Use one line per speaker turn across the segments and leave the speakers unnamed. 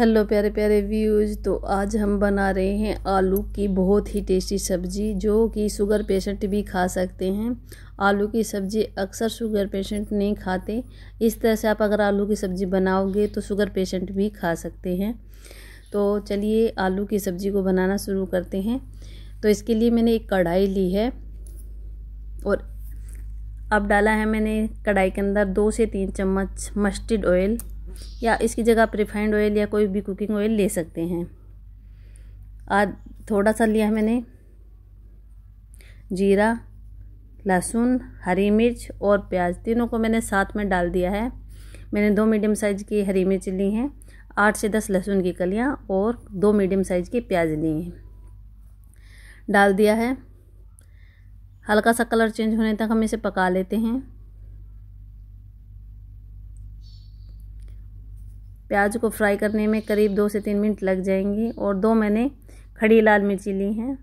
hello प्यारे प्यारे views तो आज हम बना रहे हैं आलू की बहुत ही टेस्टी सब्ज़ी जो कि शुगर पेशेंट भी खा सकते हैं आलू की सब्ज़ी अक्सर शुगर पेशेंट नहीं खाते इस तरह से आप अगर आलू की सब्ज़ी बनाओगे तो शुगर पेशेंट भी खा सकते हैं तो चलिए आलू की सब्ज़ी को बनाना शुरू करते हैं तो इसके लिए मैंने एक कढ़ाई ली है और अब डाला है मैंने कढ़ाई के अंदर दो से तीन चम्मच मस्टर्ड ऑयल या इसकी जगह आप रिफाइंड ऑयल या कोई भी कुकिंग ऑयल ले सकते हैं आज थोड़ा सा लिया है मैंने जीरा लहसुन हरी मिर्च और प्याज तीनों को मैंने साथ में डाल दिया है मैंने दो मीडियम साइज़ की हरी मिर्च ली हैं आठ से दस लहसुन की कलियाँ और दो मीडियम साइज़ की प्याज ली हैं डाल दिया है हल्का सा कलर चेंज होने तक हम इसे पका लेते हैं प्याज को फ्राई करने में करीब दो से तीन मिनट लग जाएंगी और दो मैंने खड़ी लाल मिर्ची ली हैं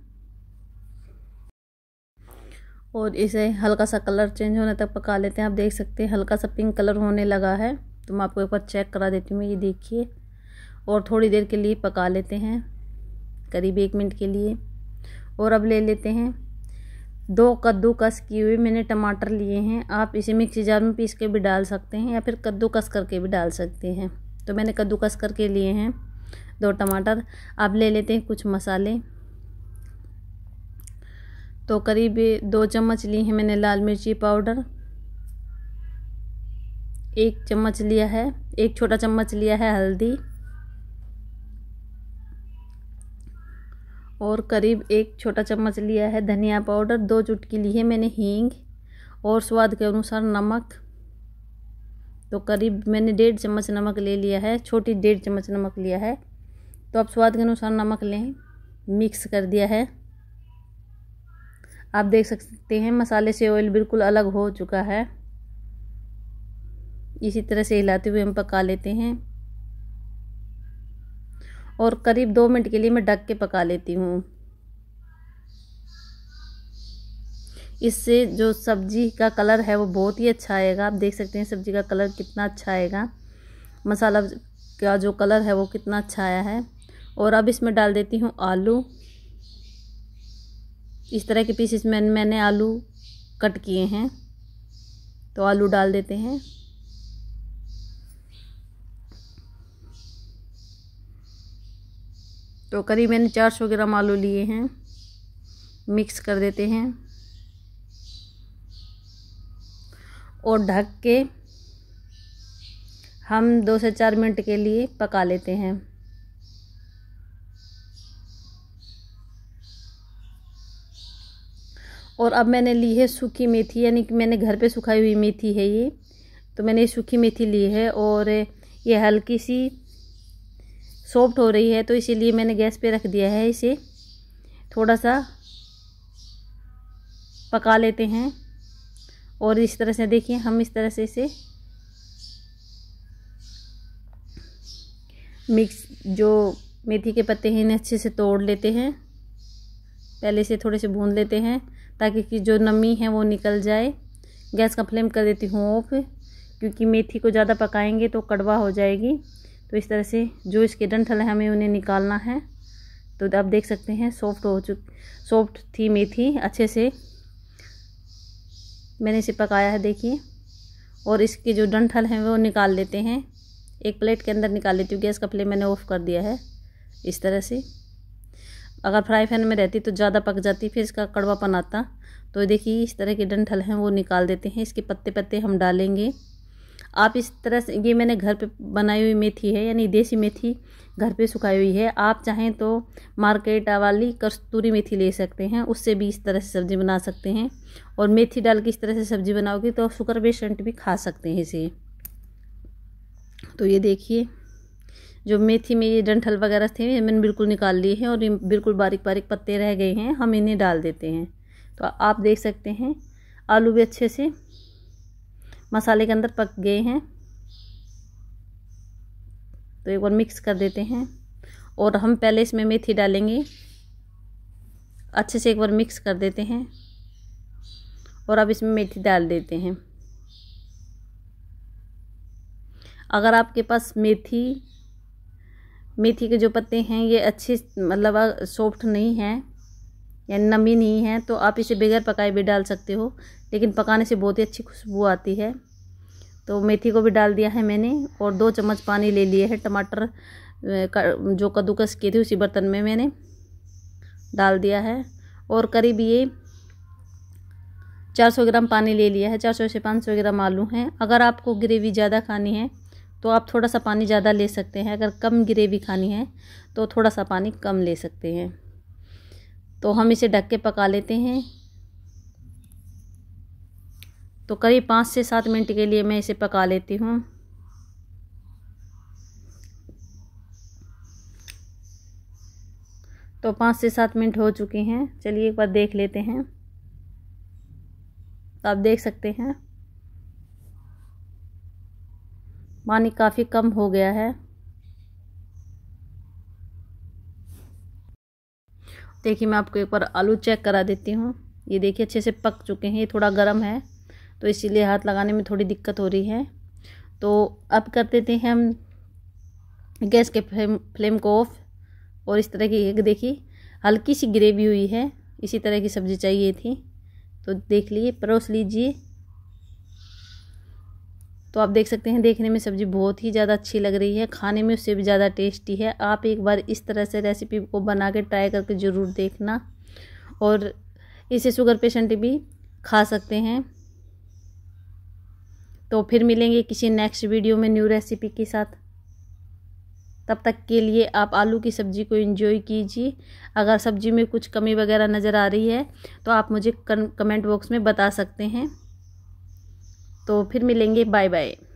और इसे हल्का सा कलर चेंज होने तक पका लेते हैं आप देख सकते हैं हल्का सा पिंक कलर होने लगा है तो मैं आपको एक बार चेक करा देती हूँ ये देखिए और थोड़ी देर के लिए पका लेते हैं करीब एक मिनट के लिए और अब ले लेते हैं दो कद्दूकस किए हुए मैंने टमाटर लिए हैं आप इसे मिक्सी जार में पीस के भी डाल सकते हैं या फिर कद्दूकस करके भी डाल सकते हैं तो मैंने कद्दूकस करके लिए हैं दो टमाटर अब ले लेते हैं कुछ मसाले तो करीब दो चम्मच लिए हैं मैंने लाल मिर्ची पाउडर एक चम्मच लिया है एक छोटा चम्मच लिया है हल्दी और करीब एक छोटा चम्मच लिया है धनिया पाउडर दो चुटकी ली है मैंने हींग और स्वाद के अनुसार नमक तो करीब मैंने डेढ़ चम्मच नमक ले लिया है छोटी डेढ़ चम्मच नमक लिया है तो आप स्वाद के अनुसार नमक लें मिक्स कर दिया है आप देख सकते हैं मसाले से ऑयल बिल्कुल अलग हो चुका है इसी तरह से हिलाते हुए हम पका लेते हैं और करीब दो मिनट के लिए मैं ढक के पका लेती हूँ इससे जो सब्जी का कलर है वो बहुत ही अच्छा आएगा आप देख सकते हैं सब्जी का कलर कितना अच्छा आएगा मसाला का जो कलर है वो कितना अच्छा आया है और अब इसमें डाल देती हूँ आलू इस तरह के पीसेस में मैंने आलू कट किए हैं तो आलू डाल देते हैं तो करीब मैंने 400 ग्राम आलू लिए हैं मिक्स कर देते हैं और ढक के हम दो से चार मिनट के लिए पका लेते हैं और अब मैंने ली है सूखी मेथी यानी कि मैंने घर पे सुखाई हुई मेथी है ये तो मैंने ये सूखी मेथी ली है और ये हल्की सी सॉफ्ट हो रही है तो इसीलिए मैंने गैस पे रख दिया है इसे थोड़ा सा पका लेते हैं और इस तरह से देखिए हम इस तरह से इसे मिक्स जो मेथी के पत्ते हैं इन्हें अच्छे से तोड़ लेते हैं पहले से थोड़े से भून लेते हैं ताकि कि जो नमी है वो निकल जाए गैस का फ्लेम कर देती हूँ ऑफ क्योंकि मेथी को ज़्यादा पकाएंगे तो कड़वा हो जाएगी तो इस तरह से जो इसके डंठल है हमें उन्हें निकालना है तो आप देख सकते हैं सॉफ्ट हो चुकी सॉफ्ट थी मेथी अच्छे से मैंने इसे पकाया है देखिए और इसके जो डंठल हैं वो निकाल लेते हैं एक प्लेट के अंदर निकाल लेती हूँ गैस का फ्लेम मैंने ऑफ़ कर दिया है इस तरह से अगर फ्राई पैन में रहती तो ज़्यादा पक जाती फिर इसका कड़वापन आता तो देखिए इस तरह के डंठल हैं वो निकाल देते हैं इसके पत्ते पत्ते हम डालेंगे आप इस तरह से ये मैंने घर पे बनाई हुई मेथी है यानी देसी मेथी घर पे सुखाई हुई है आप चाहें तो मार्केट वाली कस्तूरी मेथी ले सकते हैं उससे भी इस तरह से सब्ज़ी बना सकते हैं और मेथी डाल के इस तरह से सब्ज़ी बनाओगे तो शुगर पेशेंट भी खा सकते हैं इसे तो ये देखिए जो मेथी में ये डंठल वगैरह थे ये मैंने बिल्कुल निकाल लिए हैं और ये बिल्कुल बारीक बारीक पत्ते रह गए हैं हम इन्हें डाल देते हैं तो आप देख सकते हैं आलू भी अच्छे से मसाले के अंदर पक गए हैं तो एक बार मिक्स कर देते हैं और हम पहले इसमें मेथी डालेंगे अच्छे से एक बार मिक्स कर देते हैं और अब इसमें मेथी डाल देते हैं अगर आपके पास मेथी मेथी के जो पत्ते हैं ये अच्छे मतलब सॉफ्ट नहीं हैं या नमी नहीं है तो आप इसे बगैर पकाए भी डाल सकते हो लेकिन पकाने से बहुत ही अच्छी खुशबू आती है तो मेथी को भी डाल दिया है मैंने और दो चम्मच पानी ले लिए हैं टमाटर जो कद्दूकस किए थे उसी बर्तन में मैंने डाल दिया है और करीब ये 400 ग्राम पानी ले लिया है 400 से 500 ग्राम आलू हैं अगर आपको ग्रेवी ज़्यादा खानी है तो आप थोड़ा सा पानी ज़्यादा ले सकते हैं अगर कम ग्रेवी खानी है तो थोड़ा सा पानी कम ले सकते हैं तो हम इसे ढक के पका लेते हैं तो करीब पाँच से सात मिनट के लिए मैं इसे पका लेती हूँ तो पाँच से सात मिनट हो चुके हैं चलिए एक बार देख लेते हैं तो आप देख सकते हैं पानी काफ़ी कम हो गया है देखिए मैं आपको एक बार आलू चेक करा देती हूँ ये देखिए अच्छे से पक चुके हैं ये थोड़ा गर्म है तो इसीलिए हाथ लगाने में थोड़ी दिक्कत हो रही है तो अब कर देते हैं हम गैस के फ्लेम फ्लेम को ऑफ और इस तरह की एक देखिए हल्की सी ग्रेवी हुई है इसी तरह की सब्ज़ी चाहिए थी तो देख लीजिए परोस लीजिए तो आप देख सकते हैं देखने में सब्ज़ी बहुत ही ज़्यादा अच्छी लग रही है खाने में उससे भी ज़्यादा टेस्टी है आप एक बार इस तरह से रेसिपी को बना के ट्राई करके ज़रूर देखना और इसे शुगर पेशेंट भी खा सकते हैं तो फिर मिलेंगे किसी नेक्स्ट वीडियो में न्यू रेसिपी के साथ तब तक के लिए आप आलू की सब्ज़ी को इन्जॉय कीजिए अगर सब्ज़ी में कुछ कमी वगैरह नज़र आ रही है तो आप मुझे कमेंट बॉक्स में बता सकते हैं तो फिर मिलेंगे बाय बाय